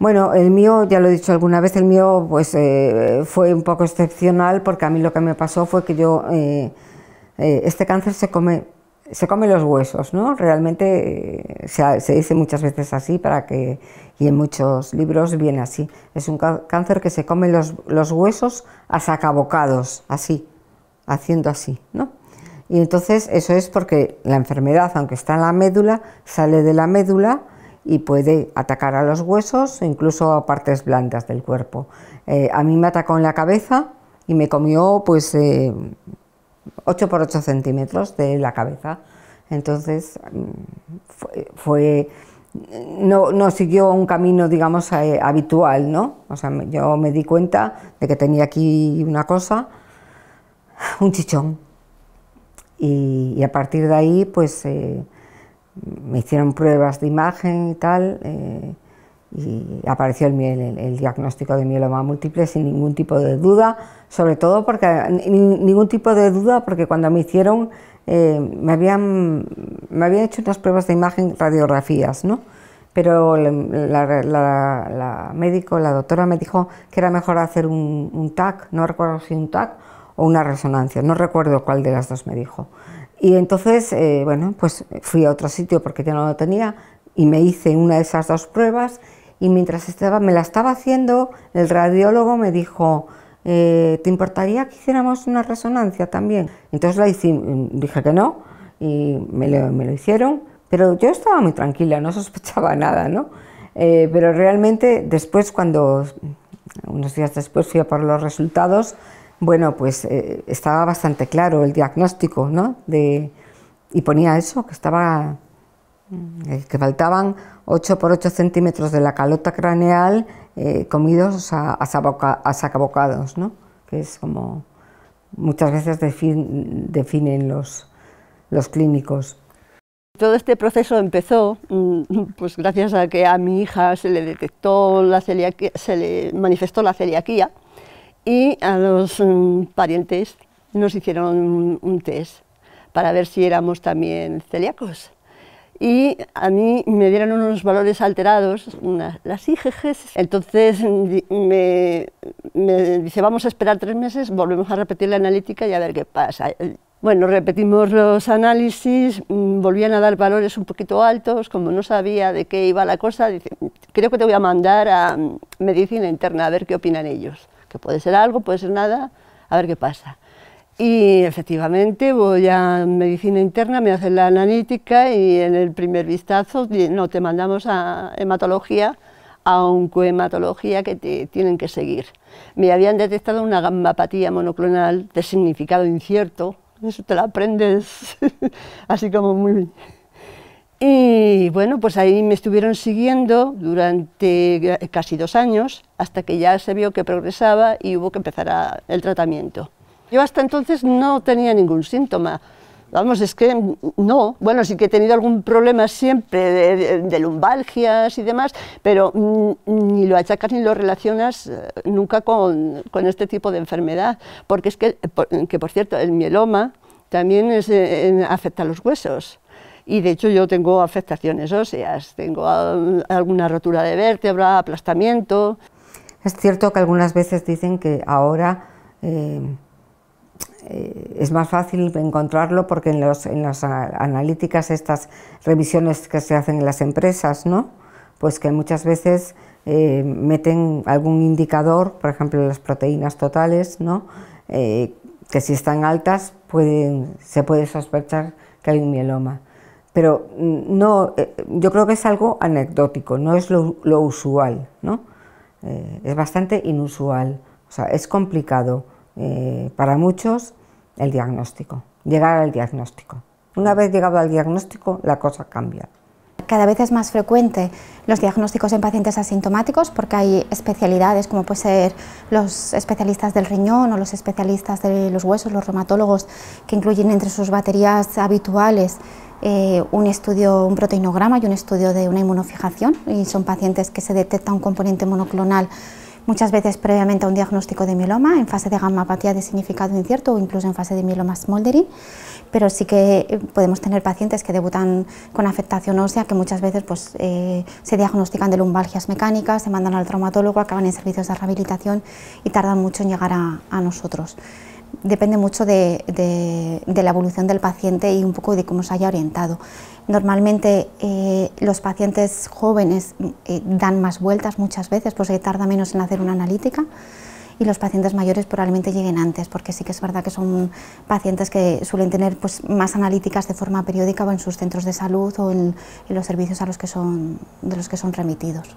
Bueno, el mío, ya lo he dicho alguna vez, el mío pues eh, fue un poco excepcional porque a mí lo que me pasó fue que yo, eh, eh, este cáncer se come, se come los huesos, ¿no? Realmente se, dice muchas veces así para que, y en muchos libros viene así, es un cáncer que se come los, los huesos a sacabocados, así, haciendo así, ¿no? Y entonces eso es porque la enfermedad, aunque está en la médula, sale de la médula y puede atacar a los huesos o incluso a partes blandas del cuerpo. Eh, a mí me atacó en la cabeza y me comió pues 8 eh, por 8 centímetros de la cabeza. Entonces mm, fue, no, siguió un camino, digamos, eh, habitual, ¿no? O sea, yo me di cuenta de que tenía aquí una cosa, un chichón. Y, a partir de ahí, pues me hicieron pruebas de imagen y tal, eh, y apareció el, diagnóstico de mieloma múltiple sin ningún tipo de duda, sobre todo porque, ningún tipo de duda, porque cuando me hicieron, eh, me, habían, me habían hecho unas pruebas de imagen, radiografías, ¿no? Pero la, médico, la doctora me dijo que era mejor hacer un, un TAC, no recuerdo si un TAC o una resonancia, no recuerdo cuál de las dos me dijo. Y entonces, eh, bueno, pues fui a otro sitio porque ya no lo tenía y me hice una de esas dos pruebas y mientras estaba, me la estaba haciendo, el radiólogo me dijo, eh, ¿te importaría que hiciéramos una resonancia también? Entonces la dije que no y me lo, hicieron, pero yo estaba muy tranquila, no sospechaba nada, ¿no? Eh, pero realmente después, cuando unos días después fui a por los resultados, bueno, pues eh, estaba bastante claro el diagnóstico, ¿no? y ponía eso, que estaba mm, eh, que faltaban 8 por 8 centímetros de la calota craneal eh, comidos a, a, sacabocados, ¿no? que es como muchas veces definen los, los clínicos. Todo este proceso empezó mm, pues gracias a que a mi hija se le detectó la se le manifestó la celiaquía y a los em, parientes nos hicieron un, test para ver si éramos también celíacos. Y a mí me dieron unos valores alterados, las IgGs. Entonces me, me dice, vamos a esperar tres meses, volvemos a repetir la analítica y a ver qué pasa. Bueno, repetimos los análisis, mm, volvían a dar valores un poquito altos, como no sabía de qué iba la cosa, dice, creo que te voy a mandar a mm, medicina interna a ver qué opinan ellos que puede ser algo, puede ser nada, a ver qué pasa. Y efectivamente voy a medicina interna, me hacen la analítica y en el primer vistazo no te mandamos a hematología, a co-hematología que te tienen que seguir. Me habían detectado una gambapatía monoclonal de significado incierto, eso te la aprendes así como muy bien. Y bueno, pues ahí me estuvieron siguiendo durante casi dos años, hasta que ya se vio que progresaba y hubo que empezar el tratamiento. Yo hasta entonces no tenía ningún síntoma. Vamos, es que no. Bueno, sí que he tenido algún problema siempre de, lumbalgias y demás, pero mm, ni lo achacas ni lo relacionas eh, nunca con, este tipo de enfermedad. Porque es que, que por cierto, el mieloma también es, eh, afecta a los huesos y de hecho yo tengo afectaciones óseas, tengo alguna rotura de vértebra, aplastamiento. Es cierto que algunas veces dicen que ahora eh, eh, es más fácil encontrarlo porque en, las analíticas, estas revisiones que se hacen en las empresas, ¿no? pues que muchas veces eh, meten algún indicador, por ejemplo las proteínas totales, que si están altas se puede sospechar que hay un mieloma pero mm, no, eh, yo creo que es algo anecdótico, no es lo, usual, ¿no? Eh, es bastante inusual, es complicado eh, para muchos el diagnóstico, llegar al diagnóstico. Una vez llegado al diagnóstico, la cosa cambia cada vez es más frecuente los diagnósticos en pacientes asintomáticos porque hay especialidades como puede ser los especialistas del riñón o los especialistas de los huesos, los reumatólogos, que incluyen entre sus baterías habituales eh, un estudio, un proteinograma y un estudio de una inmunofijación y son pacientes que se detecta un componente monoclonal muchas veces previamente a un diagnóstico de mieloma, en fase de gammapatía de significado incierto o incluso en fase de mieloma smoldering, pero sí que eh, podemos tener pacientes que debutan con afectación ósea que muchas veces pues, eh, se diagnostican de lumbalgias mecánicas, se mandan al traumatólogo, acaban en servicios de rehabilitación y tardan mucho en llegar a nosotros depende mucho de, la evolución del paciente y un poco de cómo se haya orientado. Normalmente eh, los pacientes jóvenes eh, dan más vueltas muchas veces, pues se tarda menos en hacer una analítica y los pacientes mayores probablemente lleguen antes, porque sí que es verdad que son pacientes que suelen tener pues, más analíticas de forma periódica o en sus centros de salud o en, los servicios a de los que son remitidos.